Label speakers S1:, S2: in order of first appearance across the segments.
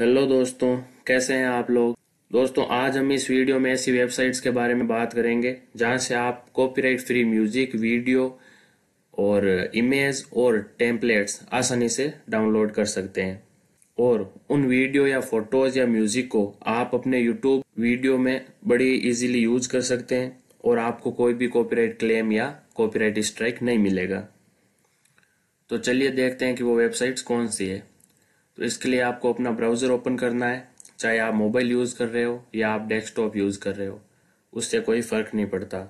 S1: Hello दोस्तों कैसे हैं आप लोग दोस्तों आज हम इस वीडियो में ऐसी वेबसाइट्स के बारे में बात करेंगे जहां से आप कॉपीराइट फ्री म्यूजिक वीडियो और इमेज और टेम्पलेट्स आसानी से डाउनलोड कर सकते हैं और उन वीडियो या फोटोज या म्यूजिक को आप अपने यूट्यूब वीडियो में बड़ी इजीली यूज कर सकते हैं और आपको कोई भी कॉपीराइट क्लेम या कॉपीराइट स्ट्राइक नहीं मिलेगा तो चलिए देखते हैं कि वो वेबसाइट्स कौन सी है तो इसके लिए आपको अपना ब्राउज़र ओपन करना है चाहे आप मोबाइल यूज़ कर रहे हो या आप डेस्कटॉप यूज़ कर रहे हो उससे कोई फ़र्क नहीं पड़ता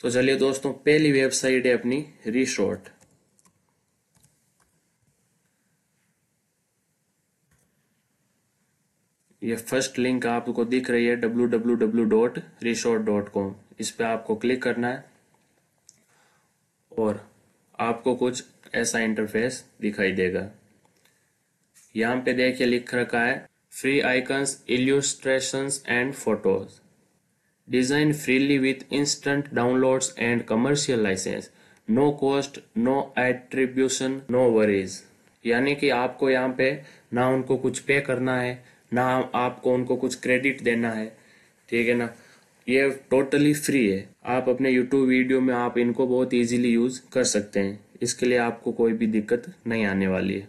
S1: तो चलिए दोस्तों पहली वेबसाइट है अपनी रिशॉर्ट ये फर्स्ट लिंक आपको दिख रही है W W W dot Reshot dot com इस पर आपको क्लिक करना है और आपको कुछ ऐसा इंटरफेस दिखाई देगा यहाँ पे देखिए लिख रखा है free icons illustrations and photos design freely with instant downloads and commercial license no cost no attribution no worries यानी कि आपको यहाँ पे ना उनको कुछ पे करना है ना आपको उनको कुछ क्रेडिट देना है ठीक है ना ये टोटली फ्री है आप अपने यूट्यूब वीडियो में आप इनको बहुत इजीली यूज़ कर सकते हैं इसके लिए आपको कोई भी दिक्कत नहीं आने वाली है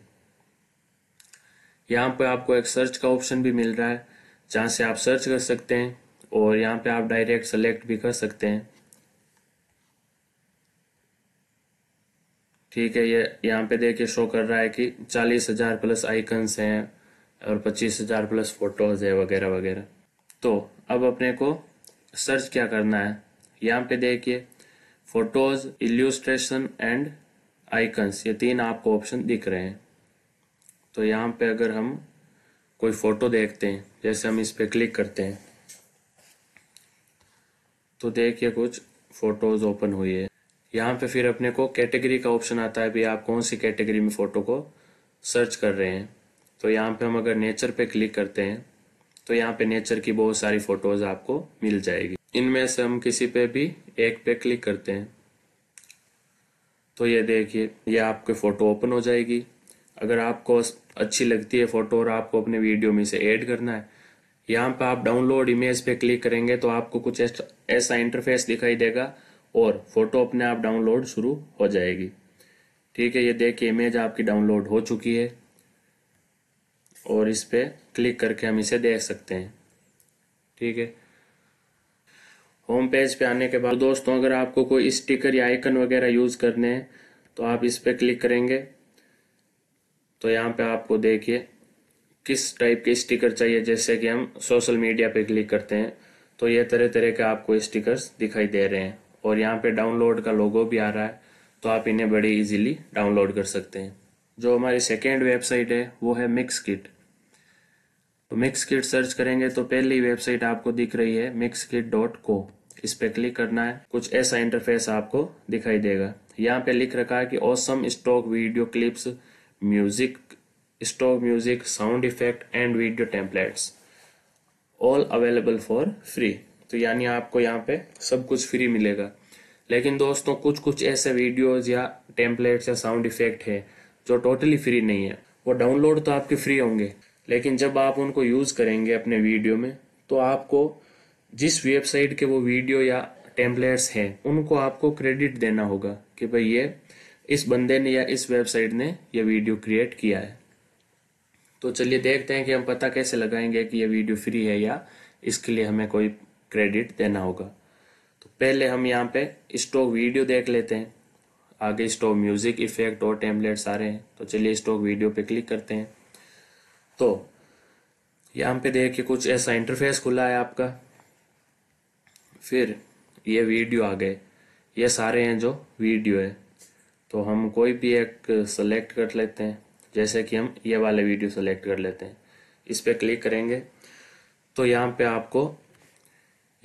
S1: यहाँ पे आपको एक सर्च का ऑप्शन भी मिल रहा है जहाँ से आप सर्च कर सकते हैं और यहाँ पे आप डायरेक्ट सेलेक्ट भी कर सकते हैं ठीक है ये यहाँ पे देखिए शो कर रहा है कि चालीस हजार प्लस आइकन्स हैं और पच्चीस हजार प्लस फोटोज है वगैरह वगैरह तो अब अपने को सर्च क्या करना है यहाँ पे देखिए फोटोज इल्यूस्ट्रेशन एंड आइकन्स ये तीन आपको ऑप्शन दिख रहे हैं तो यहाँ पे अगर हम कोई फ़ोटो देखते हैं जैसे हम इस पर क्लिक करते हैं तो देखिए कुछ फ़ोटोज़ ओपन हुई है यहाँ पे फिर अपने को कैटेगरी का ऑप्शन आता है भी आप कौन सी कैटेगरी में फ़ोटो को सर्च कर रहे हैं तो यहाँ पे हम अगर नेचर पे क्लिक करते हैं तो यहाँ पे नेचर की बहुत सारी फ़ोटोज़ आपको मिल जाएगी इनमें से हम किसी पे भी एक पे क्लिक करते हैं तो ये देखिए ये आपके फ़ोटो ओपन हो जाएगी अगर आपको अच्छी लगती है फ़ोटो और आपको अपने वीडियो में इसे ऐड करना है यहाँ पर आप डाउनलोड इमेज पे क्लिक करेंगे तो आपको कुछ ऐसा इंटरफेस दिखाई देगा और फोटो अपने आप डाउनलोड शुरू हो जाएगी ठीक है ये देखिए इमेज आपकी डाउनलोड हो चुकी है और इस पर क्लिक करके हम इसे देख सकते हैं ठीक है होम पेज पे आने के बाद दोस्तों अगर आपको कोई स्टिकर या आइकन वगैरह यूज़ करने हैं तो आप इस पर क्लिक करेंगे तो यहाँ पे आपको देखिए किस टाइप के स्टिकर चाहिए जैसे कि हम सोशल मीडिया पे क्लिक करते हैं तो ये तरह तरह के आपको स्टिकर्स दिखाई दे रहे हैं और यहाँ पे डाउनलोड का लोगो भी आ रहा है तो आप इन्हें बड़े इजीली डाउनलोड कर सकते हैं जो हमारी सेकेंड वेबसाइट है वो है मिक्स किट तो मिक्स किट सर्च करेंगे तो पहली वेबसाइट आपको दिख रही है मिक्स किट डॉट को इस पर क्लिक करना है कुछ ऐसा इंटरफेस आपको दिखाई देगा यहाँ पे लिख रखा है कि awesome stock video clips music, stop music, sound effect and video templates. All available for free. तो यानी आपको यहाँ पे सब कुछ फ्री मिलेगा लेकिन दोस्तों कुछ कुछ ऐसे वीडियोज या टेम्पलेट्स या साउंड इफेक्ट है जो टोटली फ्री नहीं है वो डाउनलोड तो आपके फ्री होंगे लेकिन जब आप उनको यूज़ करेंगे अपने वीडियो में तो आपको जिस वेबसाइट के वो वीडियो या टेम्पलेट्स हैं उनको आपको क्रेडिट देना होगा कि भाई ये इस बंदे ने या इस वेबसाइट ने यह वीडियो क्रिएट किया है तो चलिए देखते हैं कि हम पता कैसे लगाएंगे कि यह वीडियो फ्री है या इसके लिए हमें कोई क्रेडिट देना होगा तो पहले हम यहाँ पे स्टॉक वीडियो देख लेते हैं आगे स्टॉक म्यूजिक इफेक्ट और टेम्पलेट सारे हैं तो चलिए स्टॉक वीडियो पे क्लिक करते हैं तो यहाँ पे देखिए कुछ ऐसा इंटरफेस खुला है आपका फिर ये वीडियो आ गए ये सारे हैं जो वीडियो है तो हम कोई भी एक सेलेक्ट कर लेते हैं जैसे कि हम ये वाले वीडियो सेलेक्ट कर लेते हैं इस पर क्लिक करेंगे तो यहाँ पे आपको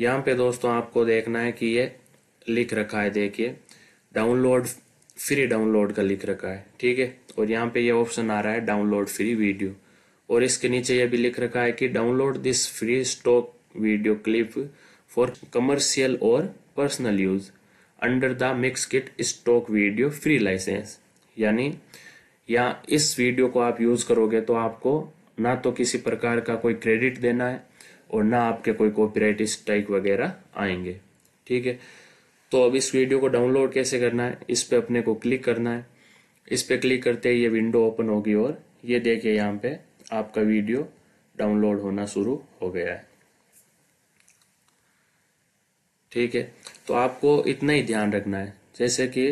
S1: यहाँ पे दोस्तों आपको देखना है कि ये लिख रखा है देखिए डाउनलोड फ्री डाउनलोड का लिख रखा है ठीक है और यहाँ पे ये ऑप्शन आ रहा है डाउनलोड फ्री वीडियो और इसके नीचे ये भी लिख रखा है कि download this free stock video clip for commercial और personal use under the Mixkit stock video free license यानी या इस वीडियो को आप यूज़ करोगे तो आपको ना तो किसी प्रकार का कोई क्रेडिट देना है और ना आपके कोई कॉपीराइट स्ट्राइक वगैरह आएंगे ठीक है तो अब इस वीडियो को डाउनलोड कैसे करना है इस पर अपने को क्लिक करना है इस पर क्लिक करते ही ये विंडो ओपन होगी और ये देखिए यहाँ पे आपका वीडियो डाउनलोड होना शुरू हो गया है ठीक है तो आपको इतना ही ध्यान रखना है जैसे कि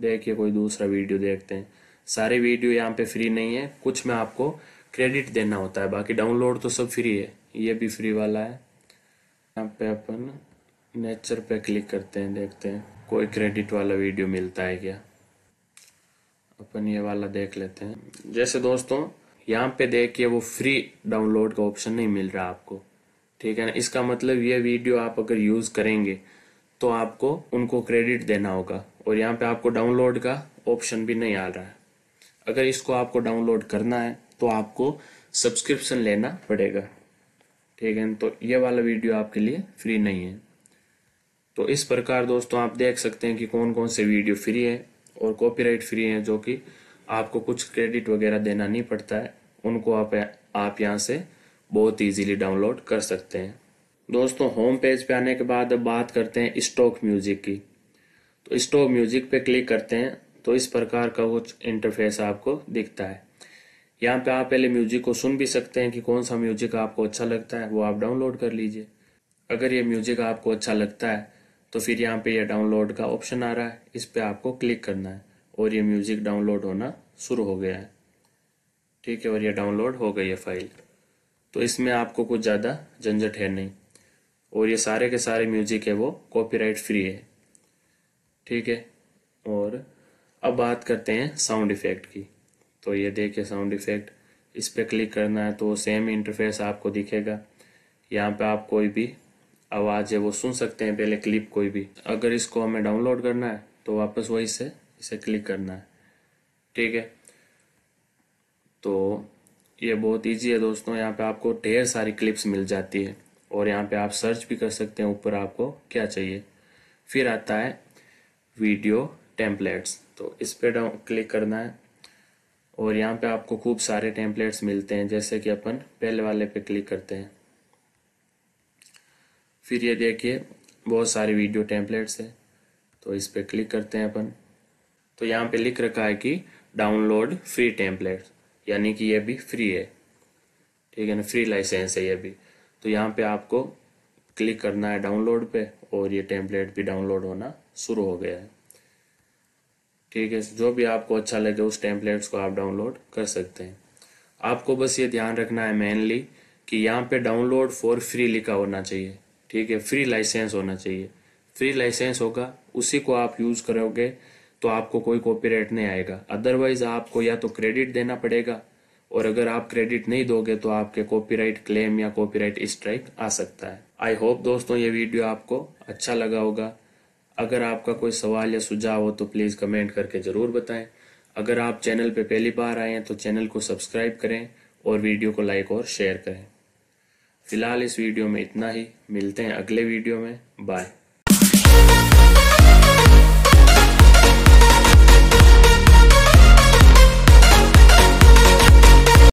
S1: देखिए कोई दूसरा वीडियो देखते हैं सारे वीडियो यहाँ पे फ्री नहीं है कुछ में आपको क्रेडिट देना होता है बाकी डाउनलोड तो सब फ्री है ये भी फ्री वाला है यहाँ पे अपन नेचर पे क्लिक करते हैं देखते हैं कोई क्रेडिट वाला वीडियो मिलता है क्या अपन ये वाला देख लेते हैं जैसे दोस्तों यहाँ पे देखिए वो फ्री डाउनलोड का ऑप्शन नहीं मिल रहा आपको ठीक है ना इसका मतलब ये वीडियो आप अगर यूज़ करेंगे तो आपको उनको क्रेडिट देना होगा और यहाँ पे आपको डाउनलोड का ऑप्शन भी नहीं आ रहा है अगर इसको आपको डाउनलोड करना है तो आपको सब्सक्रिप्शन लेना पड़ेगा ठीक है तो ये वाला वीडियो आपके लिए फ्री नहीं है तो इस प्रकार दोस्तों आप देख सकते हैं कि कौन कौन से वीडियो फ्री है और कॉपीराइट फ्री है जो कि आपको कुछ क्रेडिट वगैरह देना नहीं पड़ता है उनको आप आप यहाँ से बहुत इजीली डाउनलोड कर सकते हैं दोस्तों होम पेज पे आने के बाद अब बात करते हैं स्टॉक म्यूजिक की तो स्टॉक म्यूजिक पे क्लिक करते हैं तो इस प्रकार का कुछ इंटरफेस आपको दिखता है यहाँ पे आप पहले म्यूजिक को सुन भी सकते हैं कि कौन सा म्यूजिक आपको अच्छा लगता है वो आप डाउनलोड कर लीजिए अगर ये म्यूजिक आपको अच्छा लगता है तो फिर यहाँ पे यह डाउनलोड का ऑप्शन आ रहा है इस पर आपको क्लिक करना है और ये म्यूजिक डाउनलोड होना शुरू हो गया है ठीक है और ये डाउनलोड हो गई है फाइल तो इसमें आपको कुछ ज़्यादा झंझट है नहीं और ये सारे के सारे म्यूजिक है वो कॉपीराइट फ्री है ठीक है और अब बात करते हैं साउंड इफेक्ट की तो ये देखिए साउंड इफेक्ट इस पर क्लिक करना है तो सेम इंटरफेस आपको दिखेगा यहाँ पे आप कोई भी आवाज़ है वो सुन सकते हैं पहले क्लिप कोई भी अगर इसको हमें डाउनलोड करना है तो वापस वही से इसे क्लिक करना है ठीक है तो ये बहुत इजी है दोस्तों यहाँ पे आपको ढेर सारी क्लिप्स मिल जाती है और यहाँ पे आप सर्च भी कर सकते हैं ऊपर आपको क्या चाहिए फिर आता है वीडियो टेम्पलेट्स तो इस पर डाउन क्लिक करना है और यहाँ पे आपको खूब सारे टेम्पलेट्स मिलते हैं जैसे कि अपन पहले वाले पे क्लिक करते हैं फिर ये देखिए बहुत सारे वीडियो टेम्पलेट्स है तो इस पर क्लिक करते हैं अपन तो यहाँ पे लिख रखा है कि डाउनलोड फ्री टेम्पलेट यानी कि ये भी फ्री है ठीक है ना फ्री लाइसेंस है ये भी तो यहाँ पे आपको क्लिक करना है डाउनलोड पे और ये टेम्पलेट भी डाउनलोड होना शुरू हो गया है ठीक है जो भी आपको अच्छा लगे उस टेम्पलेट्स को आप डाउनलोड कर सकते हैं आपको बस ये ध्यान रखना है मेनली कि यहाँ पे डाउनलोड फॉर फ्री लिखा होना चाहिए ठीक है फ्री लाइसेंस होना चाहिए फ्री लाइसेंस होगा उसी को आप यूज़ करोगे तो आपको कोई कॉपीराइट नहीं आएगा अदरवाइज आपको या तो क्रेडिट देना पड़ेगा और अगर आप क्रेडिट नहीं दोगे तो आपके कॉपीराइट क्लेम या कॉपीराइट स्ट्राइक आ सकता है आई होप दोस्तों ये वीडियो आपको अच्छा लगा होगा अगर आपका कोई सवाल या सुझाव हो तो प्लीज़ कमेंट करके ज़रूर बताएं अगर आप चैनल पर पहली बार आए हैं तो चैनल को सब्सक्राइब करें और वीडियो को लाइक और शेयर करें फिलहाल इस वीडियो में इतना ही मिलते हैं अगले वीडियो में बाय